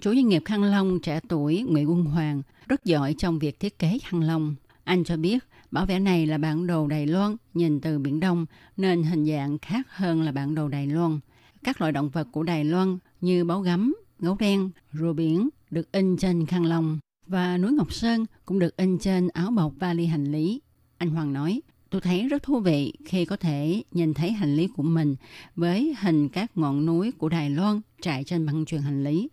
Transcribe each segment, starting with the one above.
Chủ doanh nghiệp khăn Long trẻ tuổi Nguyễn Quân Hoàng rất giỏi trong việc thiết kế khăn Long. Anh cho biết Bảo vẽ này là bản đồ Đài Loan nhìn từ Biển Đông nên hình dạng khác hơn là bản đồ Đài Loan. Các loại động vật của Đài Loan như báo gấm, gấu đen, rùa biển được in trên khăn lông và núi Ngọc Sơn cũng được in trên áo bọc vali hành lý. Anh Hoàng nói, Tôi thấy rất thú vị khi có thể nhìn thấy hành lý của mình với hình các ngọn núi của Đài Loan trải trên băng truyền hành lý.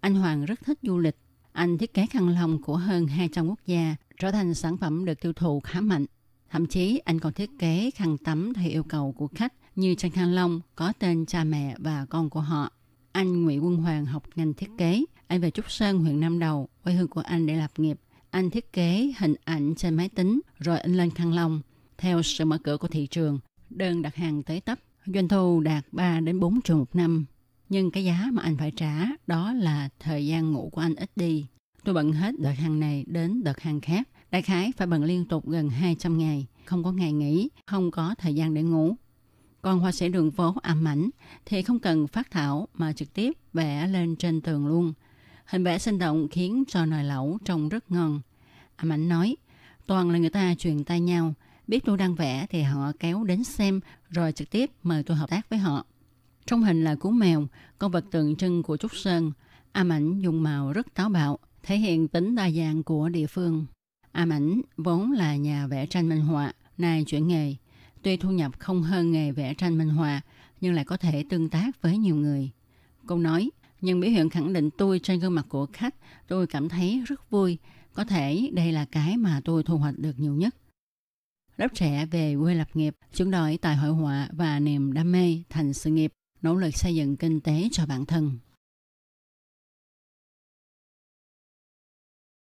Anh Hoàng rất thích du lịch. Anh thiết kế khăn lông của hơn 200 quốc gia trở thành sản phẩm được tiêu thụ khá mạnh. Thậm chí anh còn thiết kế khăn tắm theo yêu cầu của khách như trên khăn lông có tên cha mẹ và con của họ. Anh Nguyễn Quân Hoàng học ngành thiết kế. Anh về Trúc Sơn, huyện Nam Đầu, quê hương của anh để lập nghiệp. Anh thiết kế hình ảnh trên máy tính rồi in lên khăn lông theo sự mở cửa của thị trường, đơn đặt hàng tới tấp, doanh thu đạt 3 đến 4 triệu một năm. Nhưng cái giá mà anh phải trả đó là thời gian ngủ của anh ít đi. Tôi bận hết đợt hàng này đến đợt hàng khác. Đại khái phải bận liên tục gần 200 ngày, không có ngày nghỉ, không có thời gian để ngủ. Còn họa sĩ đường phố ảm ảnh thì không cần phát thảo mà trực tiếp vẽ lên trên tường luôn. Hình vẽ sinh động khiến cho nồi lẩu trông rất ngon. Ảm ảnh nói, toàn là người ta truyền tay nhau, biết tôi đang vẽ thì họ kéo đến xem rồi trực tiếp mời tôi hợp tác với họ. Trong hình là cú mèo, con vật tượng trưng của Trúc Sơn. a ảnh dùng màu rất táo bạo, thể hiện tính đa dạng của địa phương. a ảnh vốn là nhà vẽ tranh minh họa, nay chuyển nghề. Tuy thu nhập không hơn nghề vẽ tranh minh họa, nhưng lại có thể tương tác với nhiều người. Cô nói, nhưng biểu hiện khẳng định tôi trên gương mặt của khách, tôi cảm thấy rất vui. Có thể đây là cái mà tôi thu hoạch được nhiều nhất. Lớp trẻ về quê lập nghiệp, chúng đòi tài hội họa và niềm đam mê thành sự nghiệp, nỗ lực xây dựng kinh tế cho bản thân.